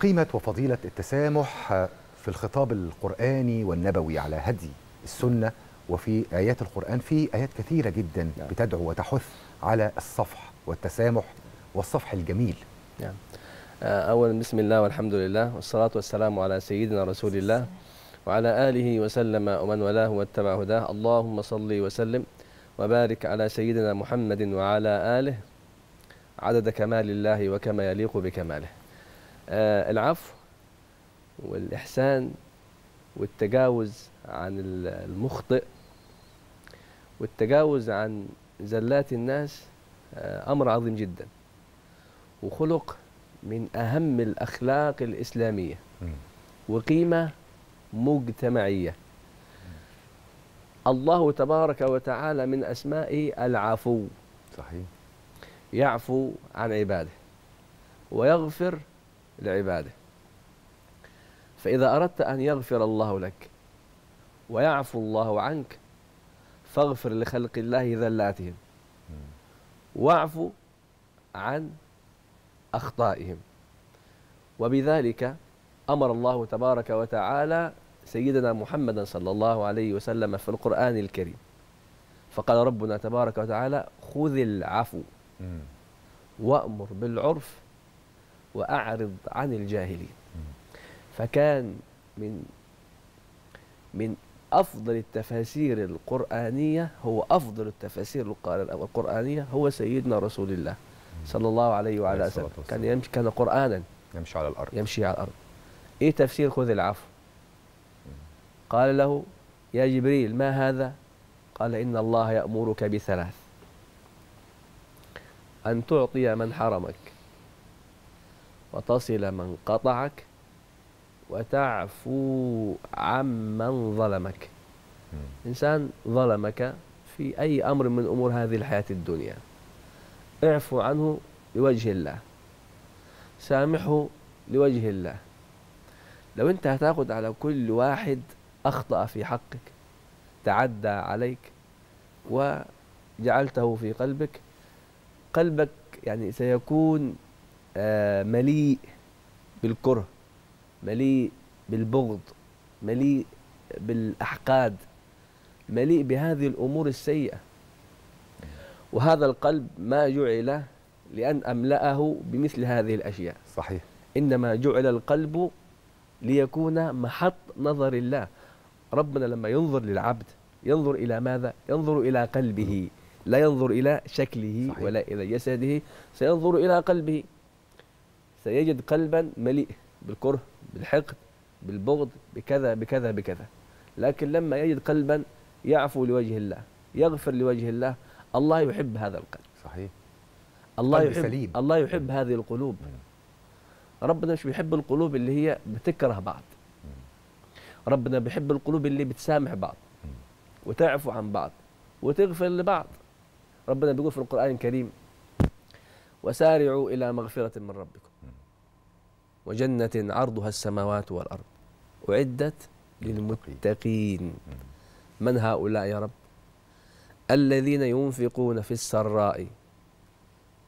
قيمة وفضيلة التسامح في الخطاب القرآني والنبوي على هدي السنة وفي آيات القرآن في آيات كثيرة جدا نعم. بتدعو وتحث على الصفح والتسامح والصفح الجميل نعم. آه، أولا بسم الله والحمد لله والصلاة والسلام على سيدنا رسول الله وعلى آله وسلم ومن ولاه واتبع هداه اللهم صلي وسلم وبارك على سيدنا محمد وعلى آله عدد كمال الله وكما يليق بكماله آه، العفو والإحسان والتجاوز عن المخطئ والتجاوز عن زلات الناس آه، أمر عظيم جدا وخلق من أهم الأخلاق الإسلامية وقيمة مجتمعية الله تبارك وتعالى من أسمائه العفو صحيح يعفو عن عباده ويغفر لعباده فإذا أردت أن يغفر الله لك ويعفو الله عنك فاغفر لخلق الله ذلاتهم واعفو عن أخطائهم وبذلك أمر الله تبارك وتعالى سيدنا محمدا صلى الله عليه وسلم في القرآن الكريم فقال ربنا تبارك وتعالى خذ العفو وأمر بالعرف وأعرض عن الجاهلين فكان من من أفضل التفاسير القرآنية هو أفضل التفاسير القرآنية هو سيدنا رسول الله صلى الله عليه وعلى آله وسلم كان يمشي كان قرآنا يمشي على الأرض يمشي على الأرض إيه تفسير خذ العفو قال له يا جبريل ما هذا قال إن الله يأمرك بثلاث أن تعطي من حرمك وتصل من قطعك وتعفو عمن ظلمك إنسان ظلمك في أي أمر من أمور هذه الحياة الدنيا اعفو عنه لوجه الله سامحه لوجه الله لو أنت هتاخد على كل واحد أخطأ في حقك تعدى عليك وجعلته في قلبك قلبك يعني سيكون آه، مليء بالكره مليء بالبغض مليء بالاحقاد مليء بهذه الامور السيئه وهذا القلب ما جعل لان املاه بمثل هذه الاشياء صحيح انما جعل القلب ليكون محط نظر الله ربنا لما ينظر للعبد ينظر الى ماذا ينظر الى قلبه لا ينظر الى شكله صحيح. ولا الى جسده سينظر الى قلبه سيجد قلبا مليء بالكره بالحقد بالبغض بكذا بكذا بكذا لكن لما يجد قلبا يعفو لوجه الله يغفر لوجه الله الله يحب هذا القلب صحيح الله يحب سليم. الله يحب هذه القلوب ربنا مش بيحب القلوب اللي هي بتكره بعض ربنا بيحب القلوب اللي بتسامح بعض وتعفو عن بعض وتغفر لبعض ربنا بيقول في القرآن الكريم وسارعوا إلى مغفرة من ربكم وجنة عرضها السماوات والأرض أعدت للمتقين من هؤلاء يا رب الذين ينفقون في السراء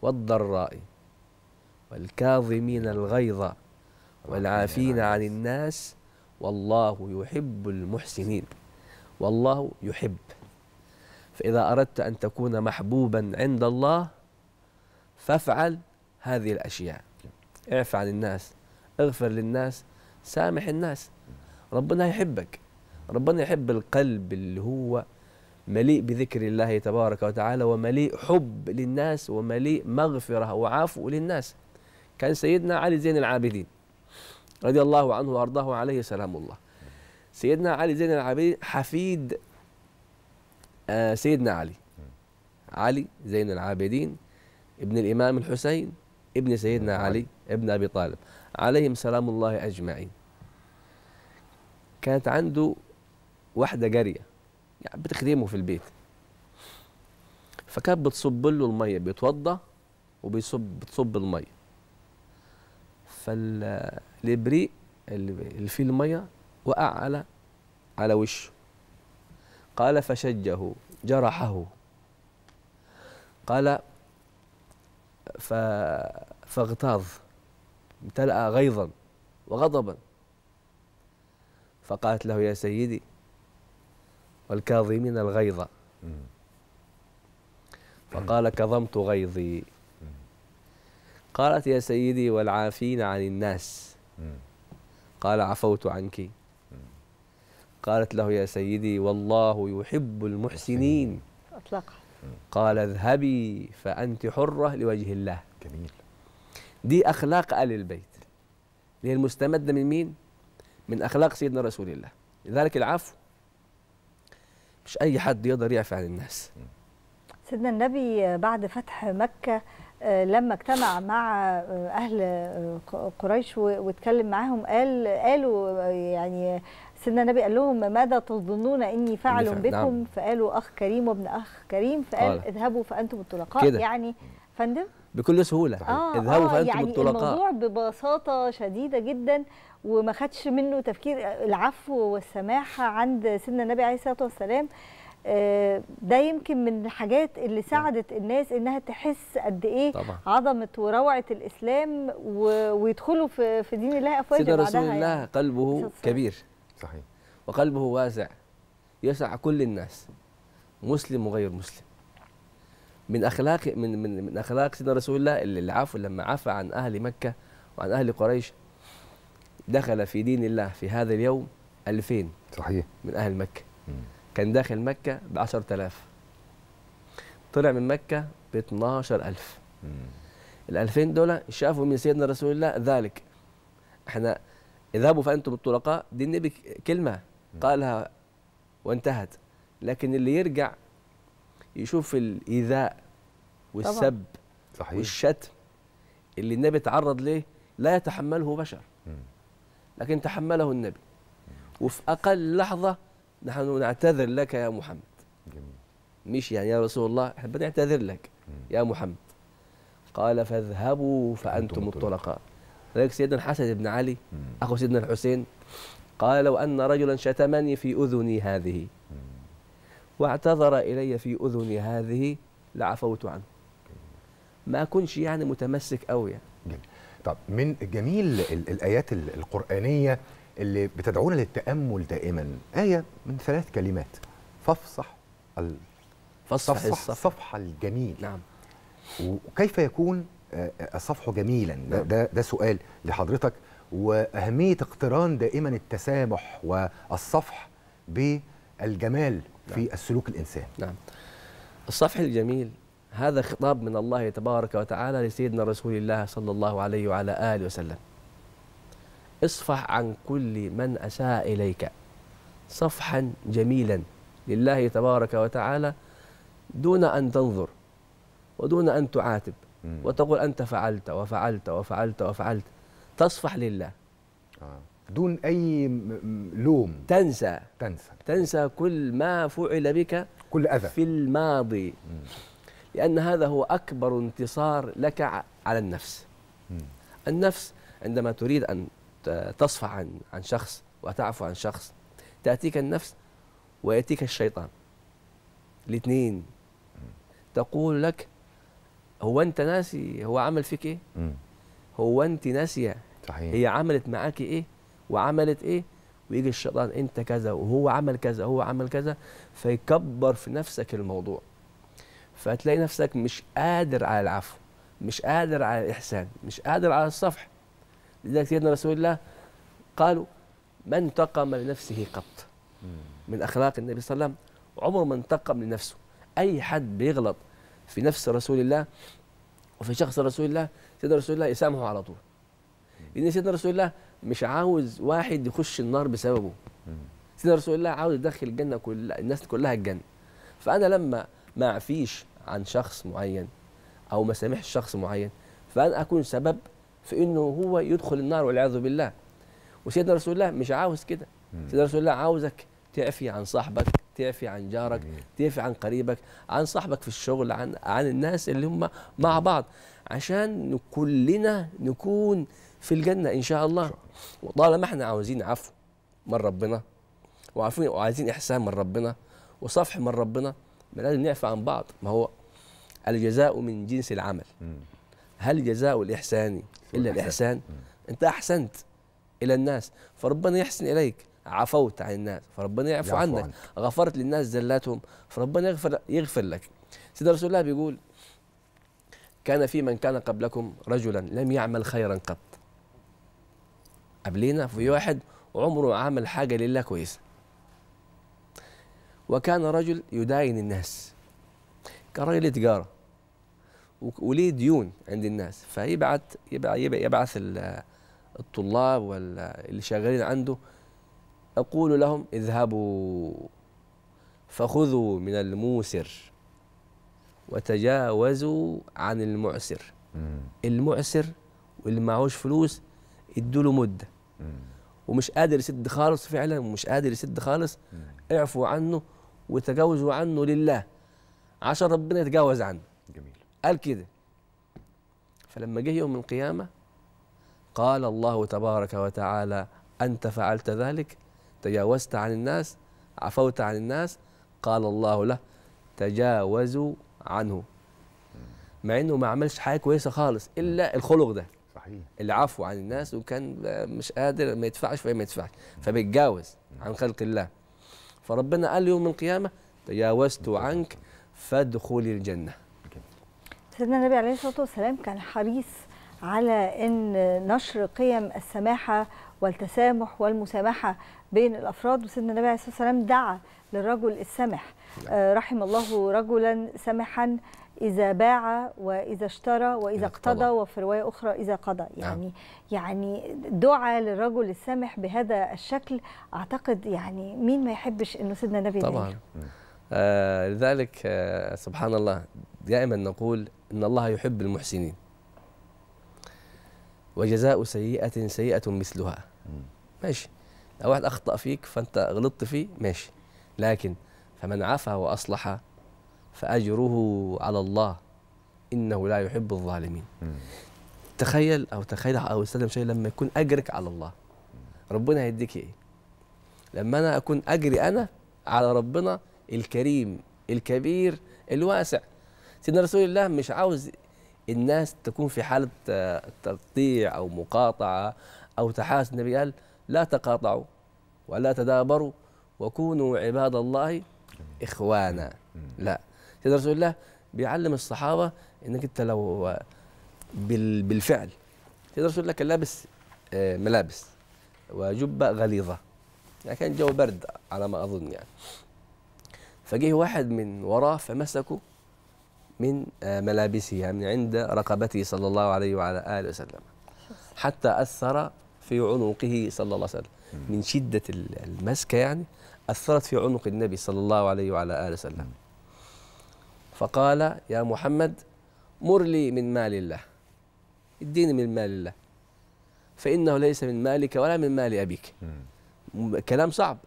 والضراء والكاظمين الغيظ والعافين عن الناس والله يحب المحسنين والله يحب فإذا أردت أن تكون محبوبا عند الله فافعل هذه الأشياء اعف عن الناس اغفر للناس سامح الناس ربنا يحبك ربنا يحب القلب اللي هو مليء بذكر الله تبارك وتعالى ومليء حب للناس ومليء مغفرة وعفو للناس كان سيدنا علي زين العابدين رضي الله عنه وأرضاه عليه سلام الله سيدنا علي زين العابدين حفيد آه سيدنا علي علي زين العابدين ابن الإمام الحسين ابن سيدنا نعم. علي ابن أبي طالب عليهم سلام الله أجمعين كانت عنده واحدة جارية يعني بتخدمه في البيت فكانت بتصب له المية بيتوضى وبيصب بتصب المية فالإبريق اللي فيه المية وقع على على وشه قال فشجه جرحه قال فاغتاظ امتلأ غيظا وغضبا فقالت له يا سيدي والكاظمين الغيظ فقال كظمت غيظي قالت يا سيدي والعافين عن الناس قال عفوت عنك قالت له يا سيدي والله يحب المحسنين أطلق قال اذهبي فأنت حرة لوجه الله جميل دي أخلاق آل البيت اللي هي المستمدة من مين؟ من أخلاق سيدنا رسول الله لذلك العفو مش أي حد يقدر يعفو عن الناس سيدنا النبي بعد فتح مكة آه، لما اجتمع مع آه، أهل آه، قريش واتكلم معاهم قال قالوا يعني سيدنا النبي قال لهم ماذا تظنون اني فاعل بكم نعم. فقالوا اخ كريم وابن اخ كريم فقال آه. اذهبوا فانتم الطلقاء يعني فندم بكل سهوله آه اذهبوا آه فانتم يعني الطلقاء الموضوع ببساطه شديده جدا وما خدش منه تفكير العفو والسماحه عند سيدنا النبي عليه الصلاه والسلام آه، ده يمكن من الحاجات اللي نعم. ساعدت الناس انها تحس قد ايه طبعا. عظمه وروعه الاسلام ويدخلوا في في دين الله افواجا سيدنا رسول يعني. الله يعني. قلبه صحيح. كبير صحيح وقلبه واسع يسع كل الناس مسلم وغير مسلم من اخلاق من من, من اخلاق سيدنا رسول الله اللي, العفو لما عفى عن اهل مكه وعن اهل قريش دخل في دين الله في هذا اليوم 2000 صحيح من اهل مكه مم. كان داخل مكه ب 10000 طلع من مكه ب 12000 ال 2000 دول شافوا من سيدنا رسول الله ذلك احنا اذهبوا فانتم الطلقاء دي النبي كلمه قالها وانتهت لكن اللي يرجع يشوف الايذاء والسب صحيح. والشتم اللي النبي تعرض ليه لا يتحمله بشر لكن تحمله النبي وفي اقل لحظه نحن نعتذر لك يا محمد جميل. مش يعني يا رسول الله احنا بنعتذر لك يا محمد قال فاذهبوا فانتم الطلقاء ذلك سيدنا الحسن بن علي اخو سيدنا الحسين قال لو أن رجلا شتمني في اذني هذه واعتذر إلي في أذني هذه لعفوت عنه ما أكونش يعني متمسك قوي يعني. جميل. طب من جميل الآيات القرآنية اللي بتدعونا للتأمل دائما آية من ثلاث كلمات فافصح ال... فافصح الصفح الجميل نعم وكيف يكون الصفح آه، آه، جميلا نعم. ده, ده سؤال لحضرتك واهميه اقتران دائما التسامح والصفح بالجمال نعم. في السلوك الانساني نعم الصفح الجميل هذا خطاب من الله تبارك وتعالى لسيدنا رسول الله صلى الله عليه وعلى اله وسلم اصفح عن كل من اساء اليك صفحا جميلا لله تبارك وتعالى دون ان تنظر ودون ان تعاتب وتقول انت فعلت وفعلت وفعلت وفعلت تصفح لله آه. دون أي لوم تنسى تنسى تنسى كل ما فعل بك كل أذى في الماضي م. لأن هذا هو أكبر انتصار لك على النفس م. النفس عندما تريد أن تصفى عن عن شخص وتعفو عن شخص تأتيك النفس ويأتيك الشيطان الاثنين تقول لك هو أنت ناسي هو عمل فيك إيه؟ م. هو أنت ناسية صحيح. هي عملت معك إيه؟ وعملت ايه ويجي الشيطان انت كذا وهو عمل كذا وهو عمل كذا فيكبر في نفسك الموضوع فتلاقي نفسك مش قادر على العفو مش قادر على الاحسان مش قادر على الصفح لذلك سيدنا رسول الله قالوا من تقم لنفسه قط من اخلاق النبي صلى الله عليه وسلم عمر ما انتقم لنفسه اي حد بيغلط في نفس رسول الله وفي شخص رسول الله سيدنا رسول الله يسامحه على طول لان سيدنا رسول الله مش عاوز واحد يخش النار بسببه سيدنا رسول الله عاوز يدخل الجنه كل الناس كلها الجنه فانا لما ما اعفيش عن شخص معين او ما سامحش شخص معين فانا اكون سبب في انه هو يدخل النار والعياذ بالله وسيدنا رسول الله مش عاوز كده سيدنا رسول الله عاوزك تعفي عن صاحبك تعفي عن جارك تعفي عن قريبك عن صاحبك في الشغل عن عن الناس اللي هم مع بعض عشان كلنا نكون في الجنه ان شاء الله وطالما احنا عاوزين عفو من ربنا وعارفين وعايزين احسان من ربنا وصفح من ربنا لازم نعفى عن بعض ما هو الجزاء من جنس العمل هل جزاء الاحسان الا الاحسان انت احسنت الى الناس فربنا يحسن اليك عفوت عن الناس فربنا يعفو عنك عنك. غفرت للناس زلاتهم فربنا يغفر يغفر لك سيدنا رسول الله بيقول كان في من كان قبلكم رجلا لم يعمل خيرا قط قبلينا في واحد عمره عمل حاجة لله كويسة وكان رجل يداين الناس كان رجل تجارة وليه ديون عند الناس فيبعت يبعث, يبعث الطلاب واللي شغالين عنده أقول لهم اذهبوا فخذوا من الموسر وتجاوزوا عن المعسر المعسر واللي معهوش فلوس يدوا له مده ومش قادر يسد خالص فعلا ومش قادر يسد خالص اعفوا عنه وتجاوزوا عنه لله عشان ربنا يتجاوز عنه جميل قال كده فلما جه يوم القيامه قال الله تبارك وتعالى انت فعلت ذلك تجاوزت عن الناس عفوت عن الناس قال الله له تجاوزوا عنه مع انه ما عملش حاجه كويسه خالص الا الخلق ده صحيح العفو عن الناس وكان مش قادر ما يدفعش فما يدفعش فبيتجاوز عن خلق الله فربنا قال يوم القيامه تجاوزت عنك فادخلي الجنه سيدنا النبي عليه الصلاه والسلام كان حريص على ان نشر قيم السماحه والتسامح والمسامحه بين الافراد وسيدنا النبي عليه الصلاه والسلام دعا للرجل السمح نعم. آه، رحم الله رجلا سمحا إذا باع وإذا اشترى وإذا اقتضى وفي رواية أخرى إذا قضى نعم. يعني نعم. يعني دعاء للرجل السامح بهذا الشكل أعتقد يعني مين ما يحبش إنه سيدنا النبي طبعا آه لذلك آه سبحان الله دائما نقول إن الله يحب المحسنين وجزاء سيئة سيئة مثلها ماشي لو واحد أخطأ فيك فأنت غلطت فيه ماشي لكن فمن عفا وأصلح فأجره على الله إنه لا يحب الظالمين مم. تخيل أو تخيل أو استلم شيء لما يكون أجرك على الله ربنا هيديك إيه لما أنا أكون أجري أنا على ربنا الكريم الكبير الواسع سيدنا رسول الله مش عاوز الناس تكون في حالة آه، تقطيع أو مقاطعة أو تحاس النبي قال لا تقاطعوا ولا تدابروا وكونوا عباد الله إخوانا لا سيدنا رسول الله بيعلم الصحابه انك انت لو بالفعل سيدنا رسول الله كان لابس آه، ملابس وجبه غليظه يعني كان الجو برد على ما اظن يعني فجه واحد من وراه فمسكه من آه، ملابسه يعني من عند رقبته صلى الله عليه وعلى اله وسلم حتى اثر في عنقه صلى الله عليه وسلم من شده المسكه يعني اثرت في عنق النبي صلى الله عليه وعلى اله وسلم فقال يا محمد مر لي من مال الله اديني من مال الله فإنه ليس من مالك ولا من مال أبيك كلام صعب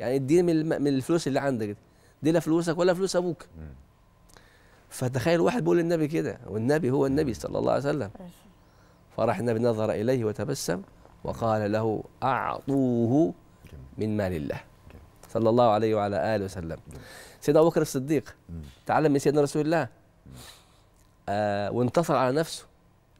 يعني اديني من الفلوس اللي عندك دي لا فلوسك ولا فلوس أبوك فتخيل واحد بيقول للنبي كده والنبي هو النبي صلى الله عليه وسلم فراح النبي نظر إليه وتبسم وقال له أعطوه من مال الله صلى الله عليه وعلى آله وسلم سيدنا أبو بكر الصديق تعلم من سيدنا رسول الله آه، وانتصر على نفسه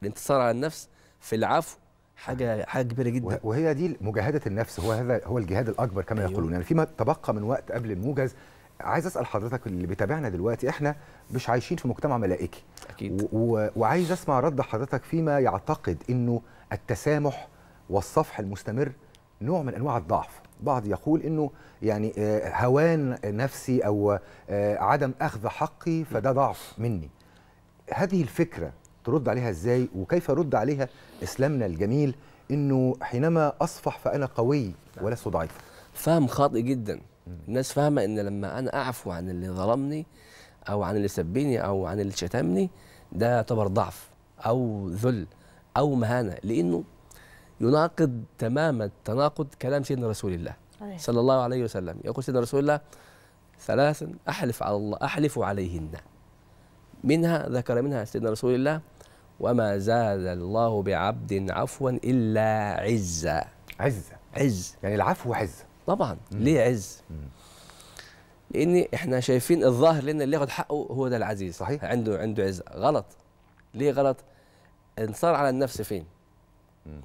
الانتصار على النفس في العفو حاجه حاجه كبيره جدا وهي دي مجاهده النفس هو هذا هو الجهاد الاكبر كما أيوه. يقولون يعني فيما تبقى من وقت قبل الموجز عايز اسال حضرتك اللي بيتابعنا دلوقتي احنا مش عايشين في مجتمع ملائكي اكيد وعايز اسمع رد حضرتك فيما يعتقد انه التسامح والصفح المستمر نوع من انواع الضعف بعض يقول انه يعني آه، هوان نفسي او آه، عدم اخذ حقي فده ضعف مني هذه الفكره ترد عليها ازاي وكيف رد عليها اسلامنا الجميل انه حينما اصفح فانا قوي نعم. ولست ضعيفا فهم خاطئ جدا الناس فاهمه ان لما انا اعفو عن اللي ظلمني او عن اللي سبني او عن اللي شتمني ده يعتبر ضعف او ذل او مهانه لانه يناقض تماما تناقض كلام سيدنا رسول الله صلى الله عليه وسلم يقول سيدنا رسول الله ثلاثا أحلف على الله أحلف عليهن منها ذكر منها سيدنا رسول الله وما زاد الله بعبد عفوا إلا عزا عزة عز يعني العفو عزة طبعا مم. ليه عز لان احنا شايفين الظاهر لنا اللي ياخد حقه هو ده العزيز صحيح عنده عنده عزه غلط ليه غلط انصار على النفس فين مم.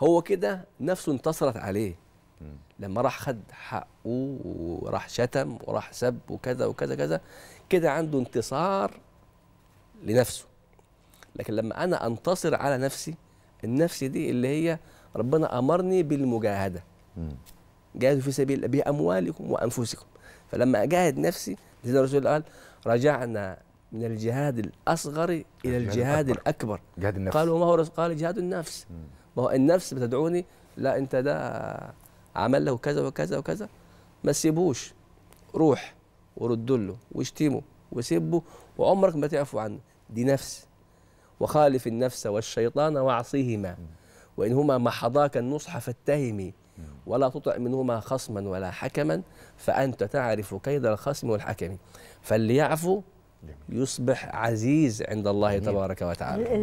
هو كده نفسه انتصرت عليه لما راح خد حقه وراح شتم وراح سب وكذا وكذا كذا كده عنده انتصار لنفسه لكن لما انا انتصر على نفسي النفس دي اللي هي ربنا امرني بالمجاهده جاهدوا في سبيل الله باموالكم وانفسكم فلما اجاهد نفسي زي الرسول قال رجعنا من الجهاد الاصغر الى الجهاد الاكبر, جهاد النفس قالوا ما هو قال جهاد النفس مم. ما هو النفس بتدعوني لا انت ده عمل له كذا وكذا وكذا ما تسيبوش روح ورد له واشتمه وسبه وعمرك ما تعفو عنه دي نفس وخالف النفس والشيطان واعصيهما وإنهما محضاك النصح فاتهم ولا تطع منهما خصما ولا حكما فأنت تعرف كيد الخصم والحكم فليعفو يصبح عزيز عند الله تبارك وتعالى